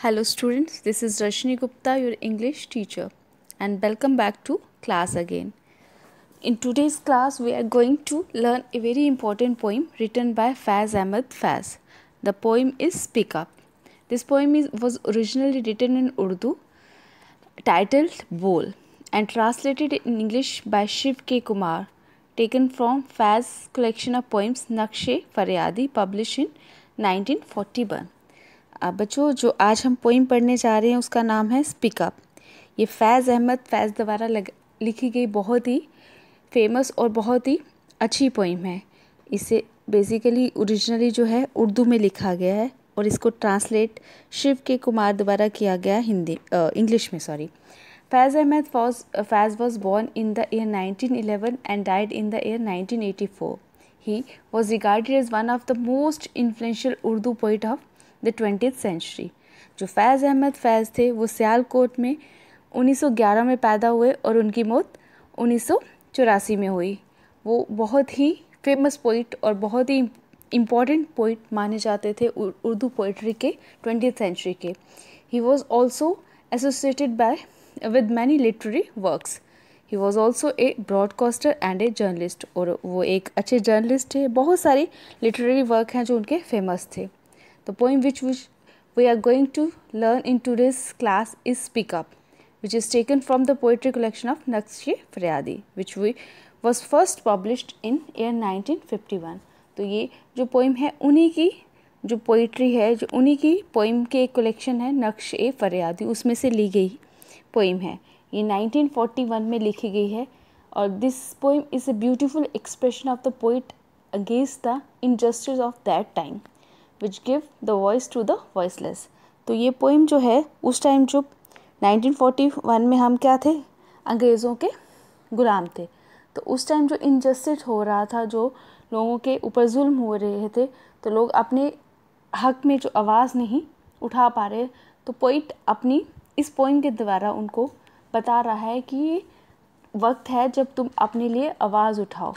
Hello students, this is Rashni Gupta, your English teacher and welcome back to class again. In today's class, we are going to learn a very important poem written by Faz Ahmed Faz. The poem is Speak Up. This poem is, was originally written in Urdu, titled Bol and translated in English by Shiv K. Kumar, taken from Faz's collection of poems Nakshe Faryadi published in 1941. बच्चों जो आज हम poem पढ़ने जा रहे हैं उसका नाम है स्पीकअप ये फैज़ अहमद फैज़ द्वारा लग लिखी गई बहुत ही फेमस और बहुत ही अच्छी पोइम है इसे बेसिकली ओरिजिनली जो है उर्दू में लिखा गया है और इसको ट्रांसलेट शिव के कुमार द्वारा किया गया हिंदी इंग्लिश में sorry Faiz Ahmad Faiz Faiz was born in the year 1911 and died in the year 1984 he was regarded as one of the most influential Urdu poet of the twenty century जो फैज़ अहमद फैज़ थे वो सियालकोट में 1911 में पैदा हुए और उनकी मौत उन्नीस में हुई वो बहुत ही फेमस पोइट और बहुत ही इम्पॉर्टेंट पोइट माने जाते थे उर्दू पोइट्री के ट्वेंटी सेंचुरी के he was also associated by with many literary works he was also a broadcaster and a journalist और वो एक अच्छे जर्नलिस्ट थे बहुत सारे लिटरेरी वर्क हैं जो उनके फेमस थे The poem which, which we are going to learn in today's class is speak Up, which is taken from the poetry collection of nakshi Faryadi, which we was first published in year 1951. to ye jo poem hai unhi ki जो poetry है जो उन्हीं की poem के एक collection है नक्श ए फरियादी उसमें से ली गई पोइम है ये 1941 में लिखी गई है और this poem is a beautiful expression of the poet against the injustice of that time which give the voice to the voiceless तो ये पोइम जो है उस टाइम जो 1941 में हम क्या थे अंग्रेज़ों के गुलाम थे तो उस टाइम जो इनजस्टिस हो रहा था जो लोगों के ऊपर जुल्म हो रहे थे तो लोग अपने हक में जो आवाज़ नहीं उठा पा रहे तो पोइट अपनी इस पोइम के द्वारा उनको बता रहा है कि वक्त है जब तुम अपने लिए आवाज़ उठाओ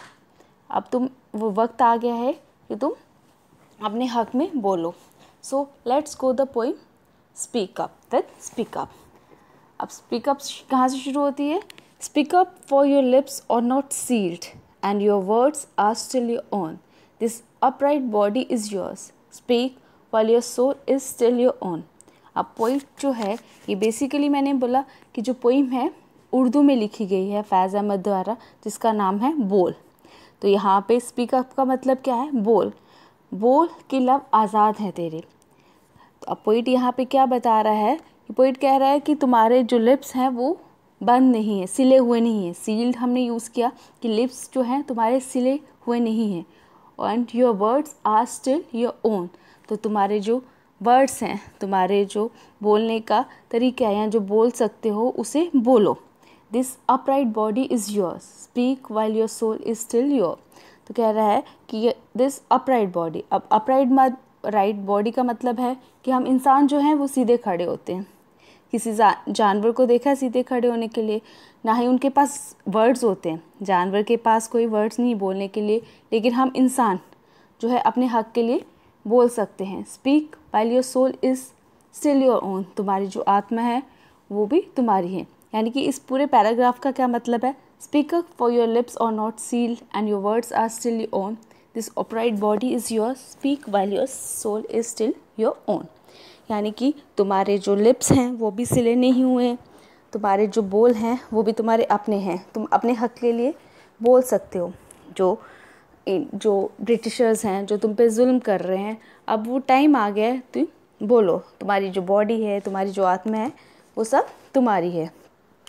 अब तुम वो वक्त आ गया है कि तुम अपने हक में बोलो so let's go the poem speak up that speak up अब स्पीक अप कहाँ से शुरू होती है speak up for your lips are not sealed and your words are still your own this upright body is yours speak while your soul is still your own अब poem जो है ये basically मैंने बोला कि जो पोइम है उर्दू में लिखी गई है फैज़ अहमद द्वारा जिसका नाम है बोल तो यहाँ पे स्पीक अप का मतलब क्या है बोल बोल कि लव आज़ाद है तेरे तो अब पोइट यहाँ पे क्या बता रहा है पोइट कह रहा है कि तुम्हारे जो लिप्स हैं वो बंद नहीं है सिले हुए नहीं है सील्ड हमने यूज़ किया कि लिप्स जो हैं तुम्हारे सिले हुए नहीं हैं and your words are still your own तो तुम्हारे जो वर्ड्स हैं तुम्हारे जो बोलने का तरीका है या जो बोल सकते हो उसे बोलो this upright body is your speak while your soul is still your तो कह रहा है कि दिस अपराइट बॉडी अब अपराइट राइट बॉडी का मतलब है कि हम इंसान जो हैं वो सीधे खड़े होते हैं किसी जानवर को देखा सीधे खड़े होने के लिए ना ही उनके पास वर्ड्स होते हैं जानवर के पास कोई वर्ड्स नहीं बोलने के लिए लेकिन हम इंसान जो है अपने हक के लिए बोल सकते हैं speak while your soul is still your own तुम्हारी जो आत्मा है वो भी तुम्हारी है यानी कि इस पूरे पैराग्राफ का क्या मतलब है Speak up for your lips are not sealed and your words are still your own. This upright body is your speak while your soul is still your own यानी कि तुम्हारे जो लिप्स हैं वो भी सिले नहीं हुए हैं तुम्हारे जो बोल हैं वो भी तुम्हारे अपने हैं तुम अपने हक के लिए बोल सकते हो जो जो ब्रिटिशर्स हैं जो तुम पे जुल्म कर रहे हैं अब वो टाइम आ गया है तुम बोलो तुम्हारी जो बॉडी है तुम्हारी जो आत्मा है वो सब तुम्हारी है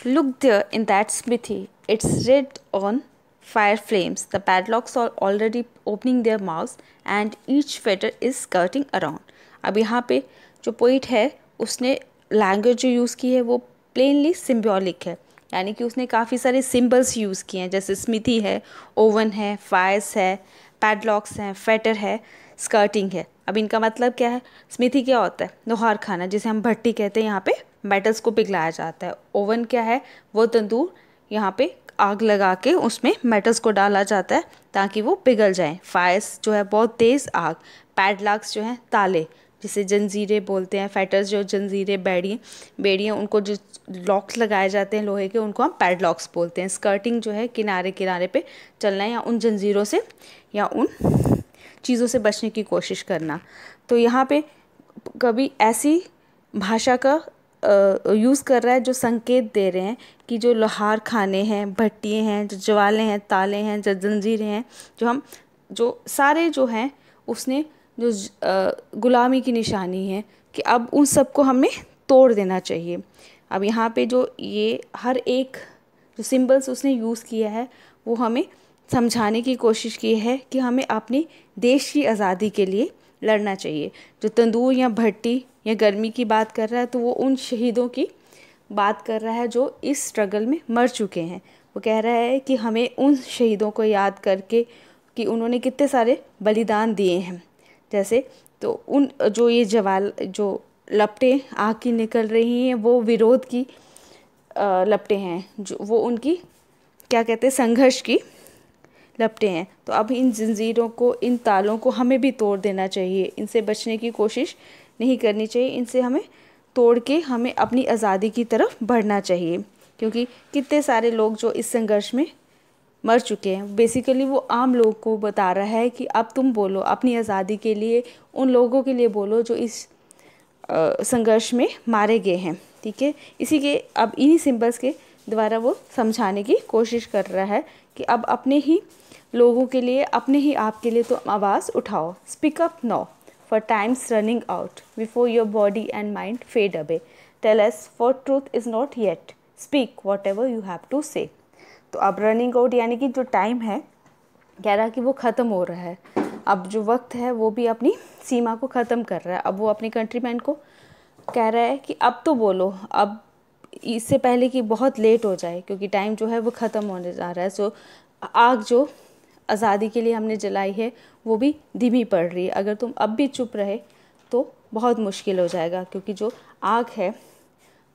look there in that smithy It's red on fire flames. The padlocks are already opening their mouths and each fetter is skirting around. अब यहाँ पे जो पोइट है उसने लैंग्वेज जो यूज़ की है वो प्लेनली सिम्बॉलिक है यानी कि उसने काफ़ी सारे सिम्बल्स यूज़ किए हैं जैसे स्मिथी है ओवन है फायर्स है पैडलॉक्स हैं फेटर है स्कर्टिंग है अब इनका मतलब क्या है स्मिथी क्या होता है लोहार खाना जिसे हम भट्टी कहते हैं यहाँ पे मेटल्स को पिघलाया जाता है ओवन क्या है वो तंदूर यहाँ पे आग लगा के उसमें मेटल्स को डाला जाता है ताकि वो पिघल जाएं फायर्स जो है बहुत तेज़ आग पैडलाक्स जो हैं ताले जिसे जंजीरें बोलते हैं फैटर्स जो जंजीरें बेड़ियाँ बेड़ियाँ उनको जो लॉक्स लगाए जाते हैं लोहे के उनको हम पैडलॉक्स बोलते हैं स्कर्टिंग जो है किनारे किनारे पे चलना या उन जंजीरों से या उन चीज़ों से बचने की कोशिश करना तो यहाँ पे कभी ऐसी भाषा का यूज़ कर रहा है जो संकेत दे रहे हैं कि जो लोहार खाने हैं भट्टिए हैं जो ज्वाले हैं ताले हैं जो जंजीरें हैं जो हम जो सारे जो हैं उसने जो गुलामी की निशानी है कि अब उन सबको हमें तोड़ देना चाहिए अब यहाँ पे जो ये हर एक जो सिंबल्स उसने यूज़ किया है वो हमें समझाने की कोशिश की है कि हमें अपने देश की आज़ादी के लिए लड़ना चाहिए जो तंदूर या भट्टी या गर्मी की बात कर रहा है तो वो उन शहीदों की बात कर रहा है जो इस स्ट्रगल में मर चुके हैं वो कह रहा है कि हमें उन शहीदों को याद करके कि उन्होंने कितने सारे बलिदान दिए हैं जैसे तो उन जो ये जवाल जो लपटें आग की निकल रही हैं वो विरोध की लपटें हैं जो वो उनकी क्या कहते हैं संघर्ष की लपटे हैं तो अब इन जंजीरों को इन तालों को हमें भी तोड़ देना चाहिए इनसे बचने की कोशिश नहीं करनी चाहिए इनसे हमें तोड़ के हमें अपनी आज़ादी की तरफ बढ़ना चाहिए क्योंकि कितने सारे लोग जो इस संघर्ष में मर चुके हैं बेसिकली वो आम लोग को बता रहा है कि अब तुम बोलो अपनी आज़ादी के लिए उन लोगों के लिए बोलो जो इस संघर्ष में मारे गए हैं ठीक है इसी के अब इन्हीं सिंबल्स के द्वारा वो समझाने की कोशिश कर रहा है कि अब अपने ही लोगों के लिए अपने ही आप के लिए तो आवाज़ उठाओ speak up now for time's running out before your body and mind fade away. Tell us, for truth is not yet. Speak whatever you have to say. तो अब रनिंग आउट यानी कि जो टाइम है कह रहा है कि वो ख़त्म हो रहा है अब जो वक्त है वो भी अपनी सीमा को ख़त्म कर रहा है अब वो अपनी कंट्री मैन को कह रहा है कि अब तो बोलो अब इससे पहले कि बहुत लेट हो जाए क्योंकि टाइम जो है वो ख़त्म होने जा रहा है सो आग जो आज़ादी के लिए हमने जलाई है वो भी धीमी पड़ रही है अगर तुम अब भी चुप रहे तो बहुत मुश्किल हो जाएगा क्योंकि जो आग है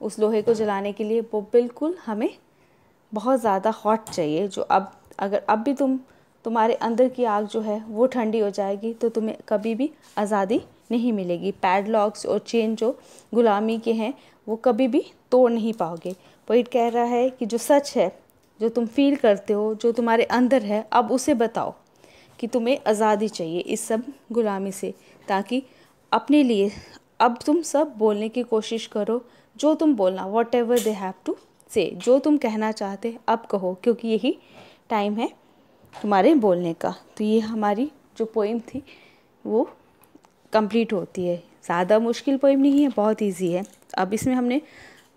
उस लोहे को जलाने के लिए वो बिल्कुल हमें बहुत ज़्यादा हॉट चाहिए जो अब अगर अब भी तुम तुम्हारे अंदर की आग जो है वो ठंडी हो जाएगी तो तुम्हें कभी भी आज़ादी नहीं मिलेगी पैडलॉक्स और चेन जो गुलामी के हैं वो कभी भी तोड़ नहीं पाओगे पोइट कह रहा है कि जो सच है जो तुम फील करते हो जो तुम्हारे अंदर है अब उसे बताओ कि तुम्हें आज़ादी चाहिए इस सब गुलामी से ताकि अपने लिए अब तुम सब बोलने की कोशिश करो जो तुम बोलना whatever they have to say जो तुम कहना चाहते अब कहो क्योंकि यही टाइम है तुम्हारे बोलने का तो ये हमारी जो पोइम थी वो कंप्लीट होती है ज़्यादा मुश्किल पोइम नहीं है बहुत इजी है अब इसमें हमने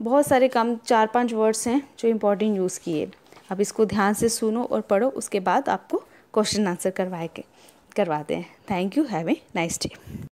बहुत सारे कम चार पांच वर्ड्स हैं जो इम्पोर्टेंट यूज़ किए अब इसको ध्यान से सुनो और पढ़ो उसके बाद आपको क्वेश्चन आंसर करवाए के करवाते हैं thank you have a nice day